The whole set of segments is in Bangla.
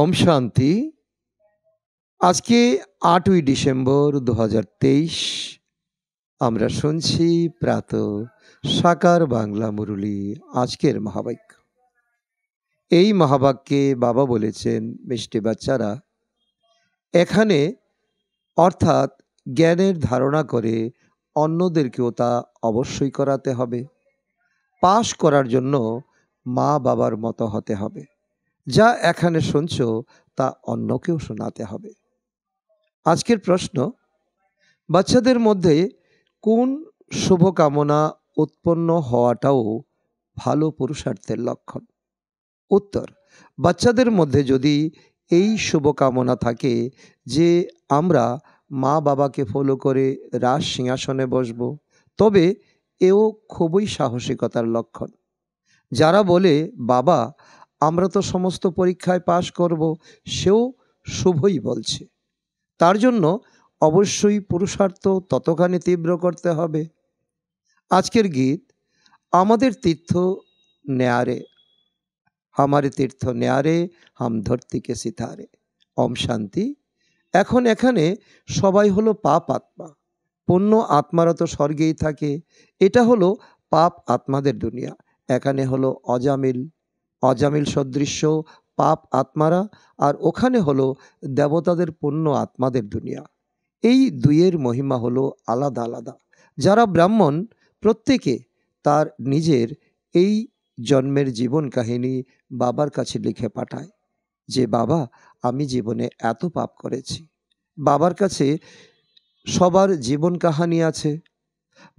ওম শান্তি আজকে আটই ডিসেম্বর দু আমরা শুনছি প্রাত সাকার বাংলা মুরলী আজকের মহাবাক্য এই মহাবাক্যে বাবা বলেছেন মিষ্টি বাচ্চারা এখানে অর্থাৎ জ্ঞানের ধারণা করে অন্যদেরকেও তা অবশ্যই করাতে হবে পাশ করার জন্য মা বাবার মতো হতে হবে যা এখানে শুনছ তা অন্যকেও শোনাতে হবে আজকের প্রশ্ন বাচ্চাদের মধ্যে কোন শুভকামনা উৎপন্ন হওয়াটাও ভালো পুরুষার্থের লক্ষণ উত্তর বাচ্চাদের মধ্যে যদি এই শুভকামনা থাকে যে আমরা মা বাবাকে ফলো করে রাজ সিংহাসনে বসব তবে এও খুবই সাহসিকতার লক্ষণ যারা বলে বাবা আমরা তো সমস্ত পরীক্ষায় পাশ করব সেও শুভই বলছে তার জন্য অবশ্যই পুরুষার্থ ততখানি তীব্র করতে হবে আজকের গীত আমাদের তীর্থ নেয়ারে হামারে তীর্থ নেয়ারে হাম ধরতিকে সিতারে অম শান্তি এখন এখানে সবাই হলো পাপ আত্মা পণ্য আত্মারা তো স্বর্গেই থাকে এটা হলো পাপ আত্মাদের দুনিয়া এখানে হলো অজামিল অজামিল সদৃশ্য পাপ আত্মারা আর ওখানে হলো দেবতাদের পূর্ণ আত্মাদের দুনিয়া এই দুইয়ের মহিমা হলো আলাদা আলাদা যারা ব্রাহ্মণ প্রত্যেকে তার নিজের এই জন্মের জীবন কাহিনী বাবার কাছে লিখে পাঠায় যে বাবা আমি জীবনে এত পাপ করেছি বাবার কাছে সবার জীবন কাহিনী আছে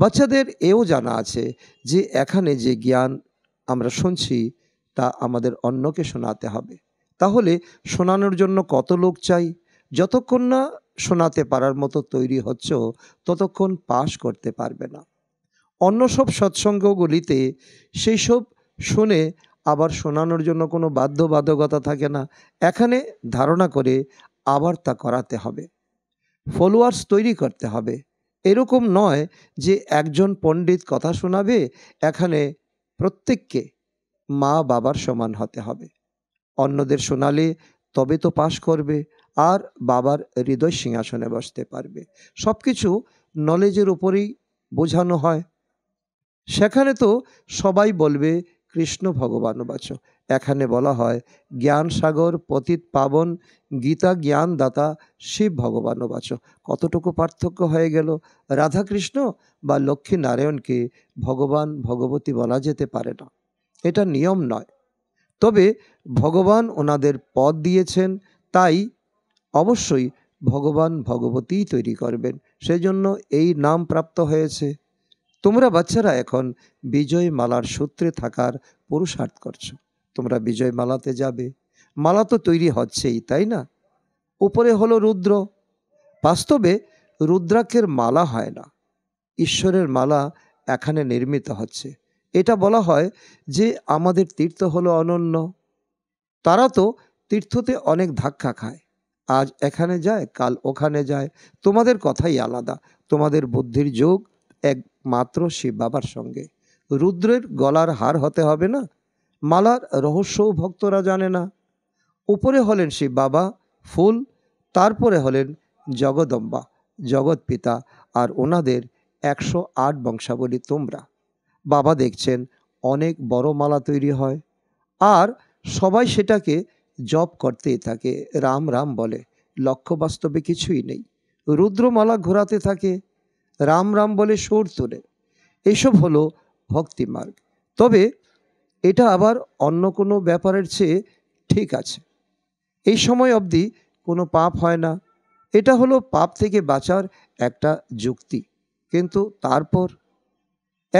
বাচ্চাদের এও জানা আছে যে এখানে যে জ্ঞান আমরা শুনছি তা আমাদের অন্যকে শোনাতে হবে তাহলে শোনানোর জন্য কত লোক চাই যতক্ষণ না শোনাতে পারার মতো তৈরি হচ্ছ ততক্ষণ পাশ করতে পারবে না অন্য সব সৎসঙ্গগুলিতে সেই সব শুনে আবার শোনানোর জন্য কোনো বাধ্যবাধকতা থাকে না এখানে ধারণা করে আবার তা করাতে হবে ফলোয়ার্স তৈরি করতে হবে এরকম নয় যে একজন পণ্ডিত কথা শোনাবে এখানে প্রত্যেককে মা বাবার সমান হতে হবে অন্যদের শোনালে তবে তো পাশ করবে আর বাবার হৃদয় সিংহাসনে বসতে পারবে সব কিছু নলেজের উপরেই বোঝানো হয় সেখানে তো সবাই বলবে কৃষ্ণ ভগবান বাচ এখানে বলা হয় জ্ঞান সাগর পতিত পাবন গীতা জ্ঞান দাতা শিব ভগবান বাচ কতটুকু পার্থক্য হয়ে গেল রাধাকৃষ্ণ বা লক্ষ্মী নারায়ণকে ভগবান ভগবতী বলা যেতে পারে না এটা নিয়ম নয় তবে ভগবান ওনাদের পদ দিয়েছেন তাই অবশ্যই ভগবান ভগবতী তৈরি করবেন সেজন্য এই নাম প্রাপ্ত হয়েছে তোমরা বাচ্চারা এখন বিজয় মালার সূত্রে থাকার পুরুষার্থ করছো তোমরা বিজয় মালাতে যাবে মালা তো তৈরি হচ্ছেই তাই না উপরে হলো রুদ্র বাস্তবে রুদ্রাকের মালা হয় না ঈশ্বরের মালা এখানে নির্মিত হচ্ছে এটা বলা হয় যে আমাদের তীর্থ হলো অনন্য তারা তো তীর্থতে অনেক ধাক্কা খায় আজ এখানে যায় কাল ওখানে যায় তোমাদের কথাই আলাদা তোমাদের বুদ্ধির যোগ একমাত্র শিব বাবার সঙ্গে রুদ্রের গলার হার হতে হবে না মালার রহস্যও ভক্তরা জানে না উপরে হলেন শিব বাবা ফুল তারপরে হলেন জগদম্বা জগৎ পিতা আর ওনাদের একশো আট বংশাবলী তোমরা বাবা দেখছেন অনেক বড় মালা তৈরি হয় আর সবাই সেটাকে জপ করতেই থাকে রাম রাম বলে লক্ষ্য বাস্তবে কিছুই নেই রুদ্রমালা ঘোরাতে থাকে রাম রাম বলে সোর তোলে এসব হলো ভক্তিমার্গ তবে এটা আবার অন্য কোনো ব্যাপারের চেয়ে ঠিক আছে এই সময় অবধি কোনো পাপ হয় না এটা হলো পাপ থেকে বাঁচার একটা যুক্তি কিন্তু তারপর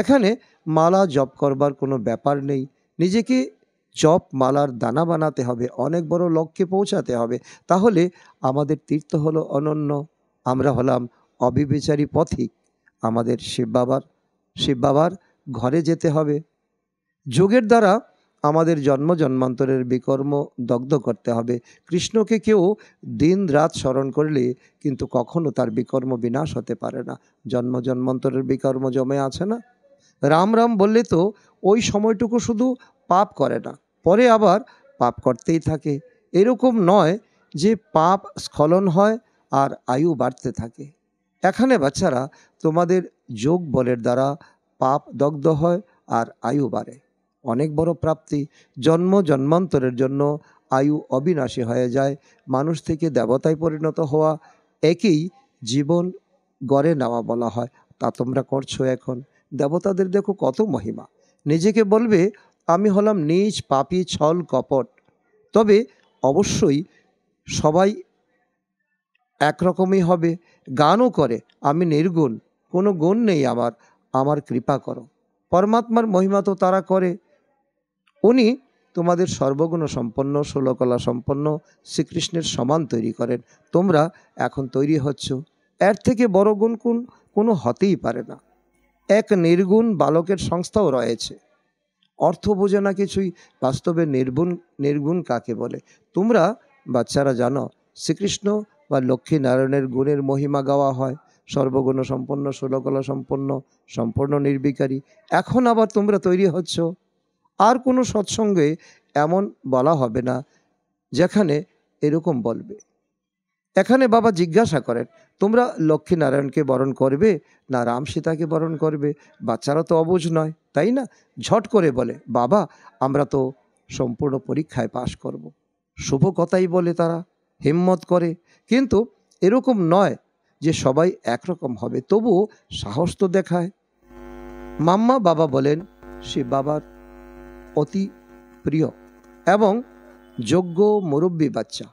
এখানে মালা জপ করবার কোনো ব্যাপার নেই নিজেকে জপ মালার দানা বানাতে হবে অনেক বড় লক্ষ্যে পৌঁছাতে হবে তাহলে আমাদের তীর্থ হলো অনন্য আমরা হলাম অবিবেচারী পথিক আমাদের শিব বাবার শিব বাবার ঘরে যেতে হবে যোগের দ্বারা আমাদের জন্ম জন্মান্তরের বিকর্ম দগ্ধ করতে হবে কৃষ্ণকে কেউ দিন রাত স্মরণ করলে কিন্তু কখনো তার বিকর্ম বিনাশ হতে পারে না জন্ম জন্মান্তরের বিকর্ম জমে আছে না রাম রাম বললে তো ওই সময়টুকু শুধু পাপ করে না পরে আবার পাপ করতেই থাকে এরকম নয় যে পাপ স্খলন হয় আর আয়ু বাড়তে থাকে এখানে বাচ্চারা তোমাদের যোগ বলের দ্বারা পাপ দগ্ধ হয় আর আয়ু বাড়ে অনেক বড় প্রাপ্তি জন্ম জন্মান্তরের জন্য আয়ু অবিনাশী হয়ে যায় মানুষ থেকে দেবতায় পরিণত হওয়া একেই জীবন গড়ে নেওয়া বলা হয় তা তোমরা করছো এখন দেবতাদের দেখো কত মহিমা নিজেকে বলবে আমি হলাম নিজ পাপি ছল কপট তবে অবশ্যই সবাই একরকমই হবে গানও করে আমি নির্গুণ কোনো গুণ নেই আমার আমার কৃপা করো পরমাত্মার মহিমা তো তারা করে উনি তোমাদের সর্বগুণ সম্পন্ন ষোলকলা সম্পন্ন শ্রীকৃষ্ণের সমান তৈরি করেন তোমরা এখন তৈরি হচ্ছ এর থেকে বড় গুণ কোন কোনো হতেই পারে না এক নির্গুণ বালকের সংস্থাও রয়েছে অর্থ বোঝে না কিছুই বাস্তবে নির্গুণ নির্গুণ কাকে বলে তোমরা বাচ্চারা জানো শ্রীকৃষ্ণ বা লক্ষ্মীনারায়ণের গুণের মহিমা গাওয়া হয় সর্বগুণ সম্পন্ন ষোলকলা সম্পন্ন সম্পূর্ণ নির্বিকারী এখন আবার তোমরা তৈরি হচ্ছ আর কোনো সৎসঙ্গে এমন বলা হবে না যেখানে এরকম বলবে এখানে বাবা জিজ্ঞাসা করেন তোমরা লক্ষ্মী নারায়ণকে বরণ করবে না রাম সীতাকে বরণ করবে বাচ্চারা তো অবুঝ নয় তাই না ঝট করে বলে বাবা আমরা তো সম্পূর্ণ পরীক্ষায় পাশ করব। শুভ কথাই বলে তারা হিম্মত করে কিন্তু এরকম নয় যে সবাই একরকম হবে তবুও সাহস তো দেখায় মাম্মা বাবা বলেন সে বাবার অতি প্রিয় এবং যোগ্য মুরব্বী বাচ্চা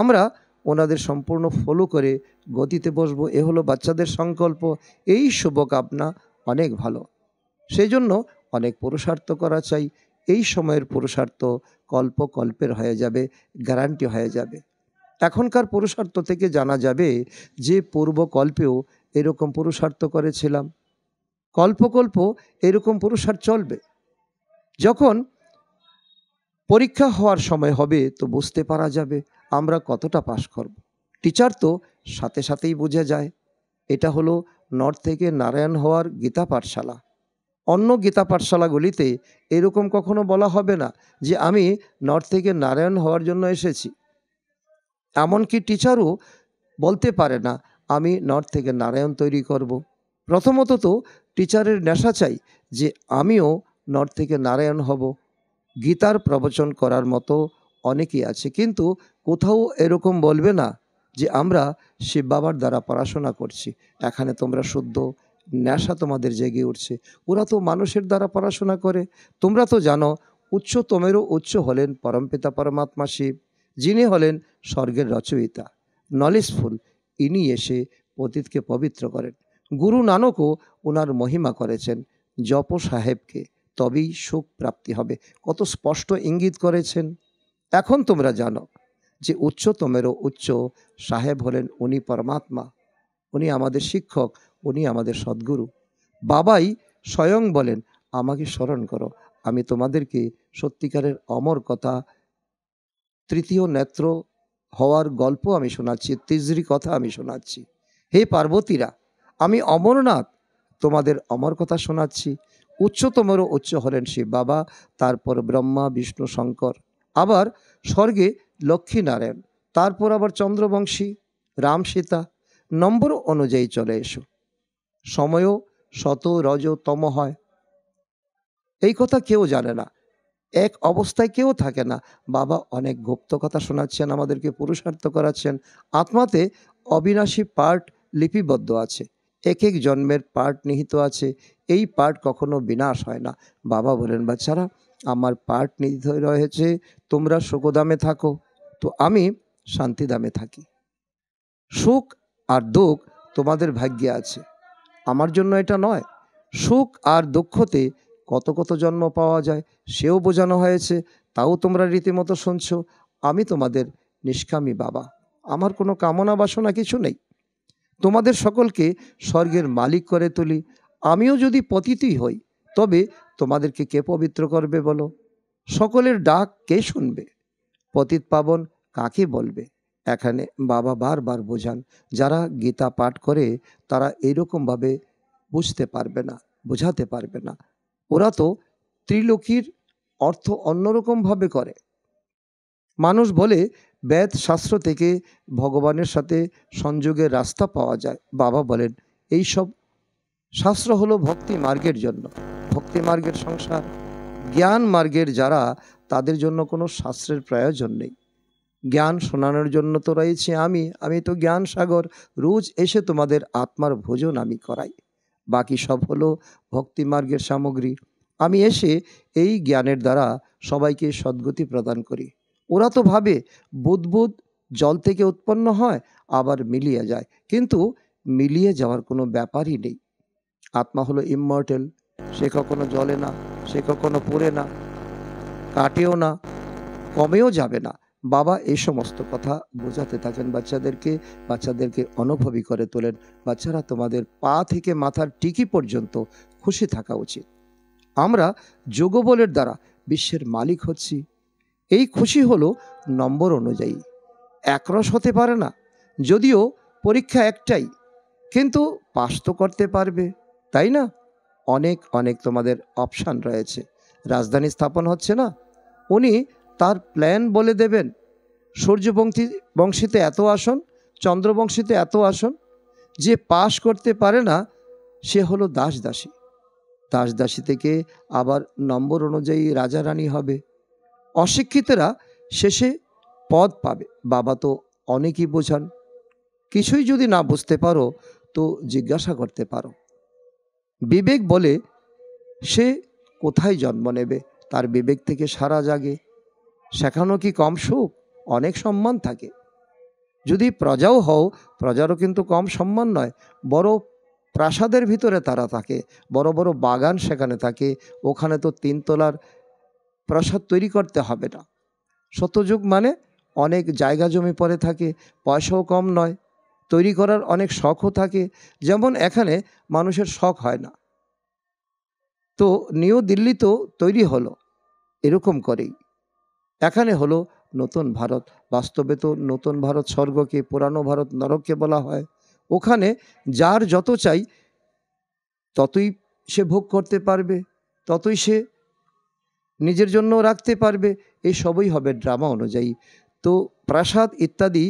আমরা ওনাদের সম্পূর্ণ ফলো করে গতিতে বসবো এ হলো বাচ্চাদের সংকল্প এই শুভকামনা অনেক ভালো সেই জন্য অনেক পুরুষার্থ করা চাই এই সময়ের পুরুষার্থ কল্প কল্পের হয়ে যাবে গ্যারান্টি হয়ে যাবে এখনকার পুরুষার্থ থেকে জানা যাবে যে পূর্বকল্পেও এরকম পুরুষার্থ করেছিলাম কল্পকল্প এরকম পুরুষার্থ চলবে যখন পরীক্ষা হওয়ার সময় হবে তো বুঝতে পারা যাবে আমরা কতটা পাশ করব টিচার তো সাথে সাথেই বোঝা যায় এটা হলো নর্থ থেকে নারায়ণ হওয়ার গীতা পাঠশালা অন্য গীতা পাঠশালাগুলিতে এরকম কখনো বলা হবে না যে আমি নর্থ থেকে নারায়ণ হওয়ার জন্য এসেছি এমনকি টিচারও বলতে পারে না আমি নর্থ থেকে নারায়ণ তৈরি করব। প্রথমত তো টিচারের নেশা চাই যে আমিও নর্থ থেকে নারায়ণ হব গীতার প্রবচন করার মতো অনেকেই আছে কিন্তু কোথাও এরকম বলবে না যে আমরা শিব বাবার দ্বারা পড়াশোনা করছি এখানে তোমরা শুদ্ধ নেশা তোমাদের জেগে উঠছে ওরা তো মানুষের দ্বারা পড়াশোনা করে তোমরা তো জানো উচ্চ তোমেরও উচ্চ হলেন পরমপিতা পরমাত্মা শিব যিনি হলেন স্বর্গের রচয়িতা নলেজফুল ইনি এসে অতীতকে পবিত্র করেন গুরু নানকও ওনার মহিমা করেছেন জপ সাহেবকে তবেই সুখ প্রাপ্তি হবে কত স্পষ্ট ইঙ্গিত করেছেন এখন তোমরা জানো যে উচ্চ তোমেরও উচ্চ সাহেব হলেন উনি পরমাত্মা উনি আমাদের শিক্ষক উনি আমাদের সদ্গুরু বাবাই স্বয়ং বলেন আমাকে স্মরণ করো আমি তোমাদেরকে সত্যিকারের অমর কথা তৃতীয় নেত্র হওয়ার গল্প আমি শোনাচ্ছি তিজরি কথা আমি শোনাচ্ছি হে পার্বতীরা আমি অমরনাথ তোমাদের অমর কথা শোনাচ্ছি উচ্চতমেরও উচ্চ হলেন শিব বাবা তারপর ব্রহ্মা বিষ্ণু শঙ্কর আবার স্বর্গে লক্ষ্মীনারায়ণ তারপর আবার চন্দ্রবংশী রাম সীতা নম্বর অনুযায়ী চলে এসো সময়ও শত রজতম হয় এই কথা কেউ জানে না এক অবস্থায় কেউ থাকে না বাবা অনেক গুপ্ত কথা শোনাচ্ছেন আমাদেরকে পুরুষার্থ করাচ্ছেন আত্মাতে অবিনাশী পার্ট লিপিবদ্ধ আছে এক এক জন্মের পার্ট নিহিত আছে এই পার্ট কখনো বিনাশ হয় না বাবা বলেন বাচ্চারা আমার পার্ট নির্ধারিত রয়েছে তোমরা শোকদামে থাকো তো আমি শান্তিদামে থাকি সুখ আর দুঃখ তোমাদের ভাগ্যে আছে আমার জন্য এটা নয় সুখ আর দুঃখতে কত কত জন্ম পাওয়া যায় সেও বোঝানো হয়েছে তাও তোমরা রীতিমতো শুনছ আমি তোমাদের নিষ্কামী বাবা আমার কোনো কামনা বাসনা কিছু নেই তোমাদের সকলকে স্বর্গের মালিক করে তুলি আমিও যদি পতিতই হই তবে তোমাদেরকে কে পবিত্র করবে বলো সকলের ডাক কে শুনবে পতিত পাবন কাকে বলবে এখানে বাবা বারবার বোঝান যারা গীতা পাঠ করে তারা এরকমভাবে বুঝতে পারবে না বোঝাতে পারবে না ওরা তো ত্রিলোকীর অর্থ অন্যরকমভাবে করে মানুষ বলে বেদ শাস্ত্র থেকে ভগবানের সাথে সংযোগের রাস্তা পাওয়া যায় বাবা বলেন এই সব শাস্ত্র হলো ভক্তি মার্গের জন্য ভক্তি মার্গের সংসার জ্ঞান মার্গের যারা তাদের জন্য কোনো শাস্ত্রের প্রয়োজন নেই জ্ঞান শোনানোর জন্য তো রয়েছে আমি আমি তো জ্ঞান সাগর রোজ এসে তোমাদের আত্মার ভোজন আমি করাই বাকি সব হলো ভক্তি মার্গের সামগ্রী আমি এসে এই জ্ঞানের দ্বারা সবাইকে সদ্গতি প্রদান করি ওরা তো ভাবে বুদবুদ জল থেকে উৎপন্ন হয় আবার মিলিয়ে যায় কিন্তু মিলিয়ে যাওয়ার কোনো ব্যাপারই নেই আত্মা হলো ইম্মর্টেল সে কখনো জলে না সে কখনো পড়ে না কাটেও না কমেও যাবে না বাবা এই সমস্ত কথা বোঝাতে থাকেন বাচ্চাদেরকে বাচ্চাদেরকে অনুভবী করে তোলেন বাচ্চারা তোমাদের পা থেকে মাথার টিকি পর্যন্ত খুশি থাকা উচিত আমরা যোগবলের দ্বারা বিশ্বের মালিক হচ্ছি এই খুশি হলো নম্বর অনুযায়ী একরস হতে পারে না যদিও পরীক্ষা একটাই কিন্তু পাশ তো করতে পারবে তাই না অনেক অনেক তোমাদের অপশান রয়েছে রাজধানী স্থাপন হচ্ছে না উনি তার প্ল্যান বলে দেবেন সূর্যবংশী বংশীতে এত আসন চন্দ্রবংশীতে এত আসন যে পাশ করতে পারে না সে হলো দাসদাসী দাসদাসী থেকে আবার নম্বর অনুযায়ী রাজা রানী হবে অশিক্ষিতরা শেষে পদ পাবে বাবা তো অনেকই বোঝান কিছুই যদি না বুঝতে পারো তো জিজ্ঞাসা করতে পারো বিবেক বলে সে কোথায় জন্ম নেবে তার বিবেক থেকে সারা জাগে শেখানো কি কম সুখ অনেক সম্মান থাকে যদি প্রজাও হও প্রজারও কিন্তু কম সম্মান নয় বড় প্রাসাদের ভিতরে তারা থাকে বড় বড় বাগান সেখানে থাকে ওখানে তো তিনতলার প্রাসাদ তৈরি করতে হবে না শতযুগ মানে অনেক জায়গা জমি পরে থাকে পয়সাও কম নয় তৈরি করার অনেক শখও থাকে যেমন এখানে মানুষের শখ হয় না তো নিউ দিল্লি তো তৈরি হলো এরকম করেই এখানে হলো নতুন ভারত বাস্তবে তো নতুন ভারত স্বর্গকে পুরানো ভারত নরককে বলা হয় ওখানে যার যত চাই ততই সে ভোগ করতে পারবে ততই সে নিজের জন্য রাখতে পারবে এই সবই হবে ড্রামা অনুযায়ী তো প্রাসাদ ইত্যাদি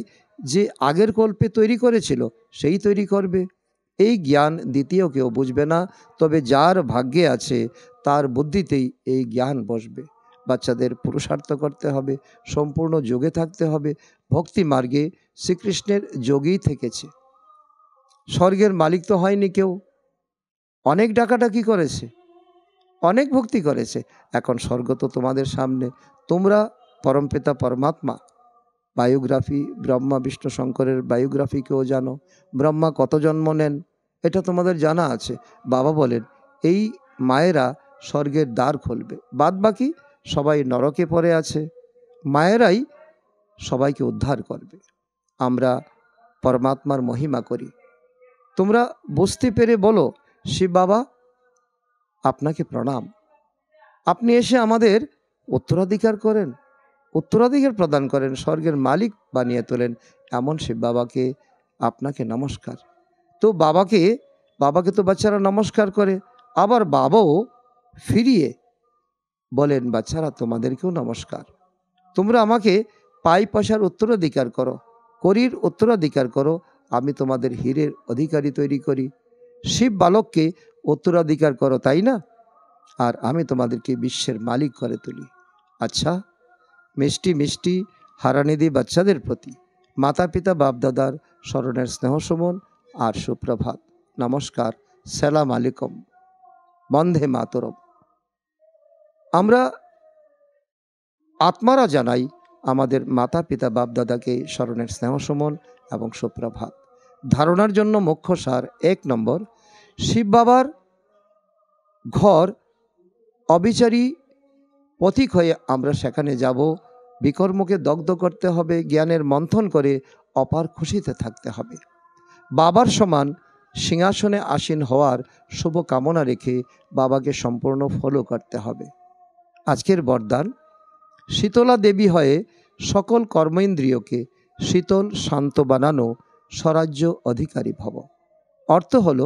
যে আগের কল্পে তৈরি করেছিল সেই তৈরি করবে এই জ্ঞান দ্বিতীয় কেউ বুঝবে না তবে যার ভাগ্যে আছে তার বুদ্ধিতেই এই জ্ঞান বসবে বাচ্চাদের পুরুষার্থ করতে হবে সম্পূর্ণ যোগে থাকতে হবে ভক্তি মার্গে শ্রীকৃষ্ণের যোগেই থেকেছে স্বর্গের মালিক তো হয়নি কেউ অনেক ডাকাডাকি করেছে অনেক ভক্তি করেছে এখন স্বর্গ তো তোমাদের সামনে তোমরা পরমপিতা পরমাত্মা বায়োগ্রাফি ব্রহ্মা বিষ্ণু শঙ্করের বায়োগ্রাফিকেও জানো ব্রহ্মা কত জন্ম নেন এটা তোমাদের জানা আছে বাবা বলেন এই মায়েরা স্বর্গের দ্বার খুলবে বাদ বাকি সবাই নরকে পড়ে আছে মায়েরাই সবাইকে উদ্ধার করবে আমরা পরমাত্মার মহিমা করি তোমরা বুঝতে পেরে বলো শিব বাবা আপনাকে প্রণাম আপনি এসে আমাদের উত্তরাধিকার করেন উত্তরাধিকার প্রদান করেন স্বর্গের মালিক বানিয়ে তোলেন এমন সে বাবাকে আপনাকে নমস্কার তো বাবাকে বাবাকে তো বাচ্চারা নমস্কার করে আবার বাবাও ফিরিয়ে বলেন বাচ্চারা তোমাদেরকেও নমস্কার তোমরা আমাকে পাই পয়সার উত্তরাধিকার করো করির উত্তরাধিকার করো আমি তোমাদের হীরের অধিকারী তৈরি করি শিব বালককে উত্তরাধিকার করো তাই না আর আমি তোমাদেরকে বিশ্বের মালিক করে তুলি আচ্ছা মিষ্টি মিষ্টি হারানিধি বাচ্চাদের প্রতি মাতা পিতা বাপদাদার স্মরণের স্নেহসুমন আর সুপ্রভাত নমস্কার সালাম আলিকম বন্ধে মাতরম আমরা আত্মারা জানাই আমাদের মাতা পিতা বাপদাদাকে স্মরণের স্নেহসুমন এবং সুপ্রভাত ধারণার জন্য মুখ্য সার এক নম্বর শিব বাবার ঘর অবিচারী পথিক হয়ে আমরা সেখানে যাব বিকর্মকে দগ্ধ করতে হবে জ্ঞানের মন্থন করে অপার খুশিতে থাকতে হবে বাবার সমান সিংহাসনে আসীন হওয়ার শুভ কামনা রেখে বাবাকে সম্পূর্ণ ফলো করতে হবে আজকের বরদান শীতলা দেবী হয়ে সকল কর্মেন্দ্রিয়কে শীতল শান্ত বানানো স্বরাজ্য অধিকারী ভব অর্থ হল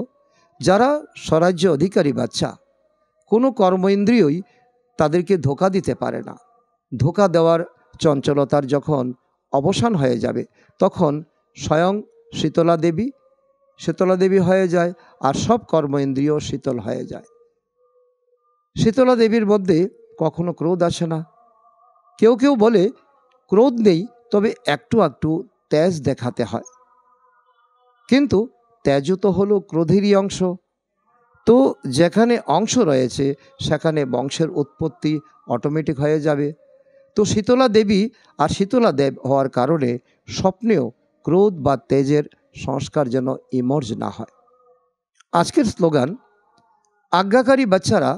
যারা স্বরাজ্য অধিকারী বাচ্চা কোনো কর্মেন্দ্রিয়ই তাদেরকে ধোকা দিতে পারে না ধোকা দেওয়ার চঞ্চলতার যখন অবসান হয়ে যাবে তখন স্বয়ং শীতলা দেবী শীতলা দেবী হয়ে যায় আর সব কর্ম ইন্দ্রিয় শীতল হয়ে যায় শীতলা দেবীর মধ্যে কখনো ক্রোধ আসে না কেউ কেউ বলে ক্রোধ নেই তবে একটু একটু তেজ দেখাতে হয় কিন্তু তেজ তো হলো ক্রোধেরই অংশ তো যেখানে অংশ রয়েছে সেখানে বংশের উৎপত্তি অটোমেটিক হয়ে যাবে তো শীতলা দেবী আর শীতলা দেব হওয়ার কারণে স্বপ্নেও ক্রোধ বা তেজের সংস্কার যেন ইমর্জ না হয় আজকের স্লোগান আজ্ঞাকারী বাচ্চারা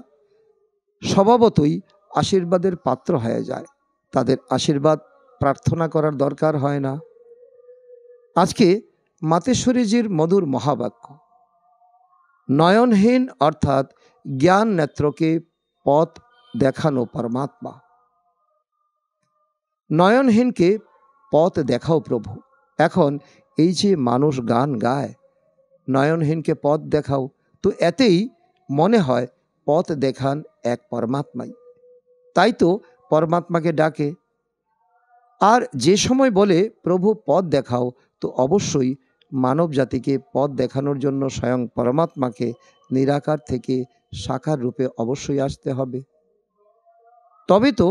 স্বভাবতই আশীর্বাদের পাত্র হয়ে যায় তাদের আশীর্বাদ প্রার্থনা করার দরকার হয় না আজকে মাতেশ্বরীজির মধুর মহাবাক্য নয়নহীন অর্থাৎ জ্ঞান নেত্রকে পথ দেখানো পরমাত্মা নয়নহীনকে পথ দেখাও প্রভু এখন এই যে মানুষ গান গায় নয়নহীনকে পথ দেখাও তো এতেই মনে হয় পথ দেখান এক পরমাত্মাই তাই তো পরমাত্মাকে ডাকে আর যে সময় বলে প্রভু পথ দেখাও তো অবশ্যই মানব জাতিকে পথ দেখানোর জন্য স্বয়ং পরমাত্মাকে নিরাকার থেকে সাকার রূপে অবশ্যই আসতে হবে তবে তো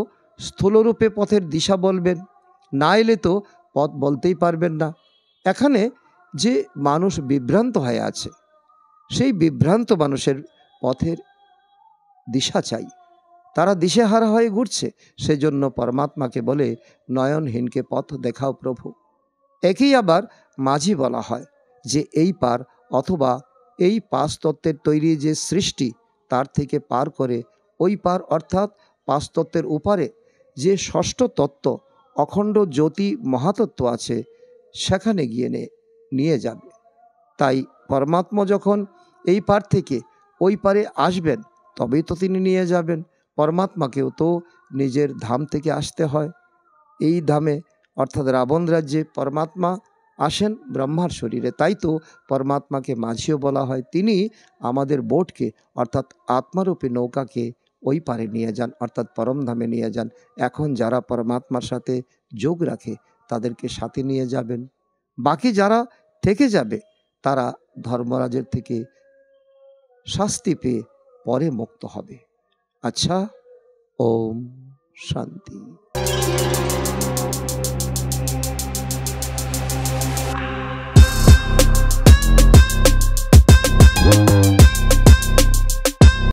স্থূলরূপে পথের দিশা বলবেন না এলে তো পথ বলতেই পারবেন না এখানে যে মানুষ বিভ্রান্ত হয়ে আছে সেই বিভ্রান্ত মানুষের পথের দিশা চাই তারা দিশেহারা হয়ে ঘুরছে সেজন্য পরমাত্মাকে বলে নয়নহীনকে পথ দেখাও প্রভু একেই আবার মাঝি বলা হয় যে এই পার অথবা এই পাঁচতত্ত্বের তৈরি যে সৃষ্টি তার থেকে পার করে ওই পার অর্থাৎ পাঁচতত্ত্বের উপারে যে ষষ্ঠ তত্ত্ব অখণ্ড জ্যোতি মহাতত্ত্ব আছে সেখানে গিয়ে নে নিয়ে যাবে তাই পরমাত্মা যখন এই পার থেকে ওই পারে আসবেন তবেই তো তিনি নিয়ে যাবেন পরমাত্মাকেও তো নিজের ধাম থেকে আসতে হয় এই ধামে অর্থাৎ রাবণ রাজ্যে পরমাত্মা আসেন ব্রহ্মার শরীরে তাই তো পরমাত্মাকে মাঝিও বলা হয় তিনি আমাদের বোটকে অর্থাৎ আত্মারূপী নৌকাকে ওই পারে নিয়ে যান অর্থাৎ পরমধামে নিয়ে যান এখন যারা পরমাত্মার সাথে যোগ রাখে তাদেরকে সাথে নিয়ে যাবেন বাকি যারা থেকে যাবে তারা ধর্মরাজের থেকে শাস্তি পেয়ে পরে মুক্ত হবে আচ্ছা ওম শান্তি